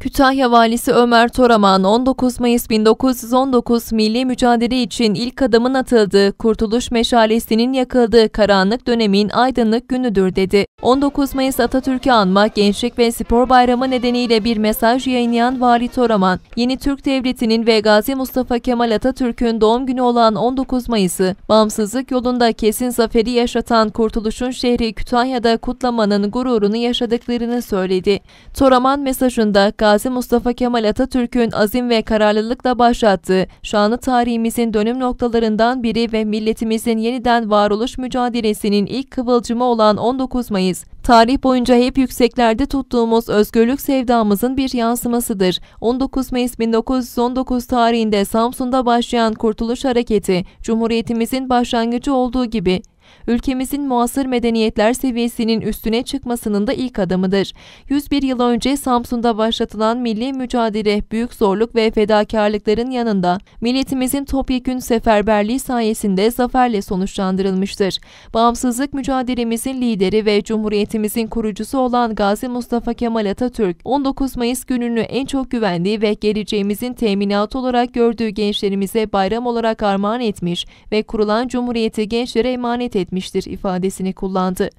Kütahya Valisi Ömer Toraman 19 Mayıs 1919 milli mücadele için ilk adımın atıldığı Kurtuluş Meşalesi'nin yakıldığı karanlık dönemin aydınlık günüdür dedi. 19 Mayıs Atatürk'ü anmak Gençlik ve Spor Bayramı nedeniyle bir mesaj yayınlayan Vali Toraman, yeni Türk Devleti'nin ve Gazi Mustafa Kemal Atatürk'ün doğum günü olan 19 Mayıs'ı bağımsızlık yolunda kesin zaferi yaşatan Kurtuluş'un şehri Kütahya'da kutlamanın gururunu yaşadıklarını söyledi. Toraman mesajında Gazi Mustafa Kemal Atatürk'ün azim ve kararlılıkla başlattığı şanlı tarihimizin dönüm noktalarından biri ve milletimizin yeniden varoluş mücadelesinin ilk kıvılcımı olan 19 Mayıs, tarih boyunca hep yükseklerde tuttuğumuz özgürlük sevdamızın bir yansımasıdır. 19 Mayıs 1919 tarihinde Samsun'da başlayan Kurtuluş Hareketi, Cumhuriyetimizin başlangıcı olduğu gibi ülkemizin muasır medeniyetler seviyesinin üstüne çıkmasının da ilk adımıdır. 101 yıl önce Samsun'da başlatılan milli mücadele büyük zorluk ve fedakarlıkların yanında milletimizin topyekün seferberliği sayesinde zaferle sonuçlandırılmıştır. Bağımsızlık mücadelemizin lideri ve Cumhuriyetimizin kurucusu olan Gazi Mustafa Kemal Atatürk, 19 Mayıs gününü en çok güvendiği ve geleceğimizin teminatı olarak gördüğü gençlerimize bayram olarak armağan etmiş ve kurulan Cumhuriyeti gençlere emanet etmiştir ifadesini kullandı.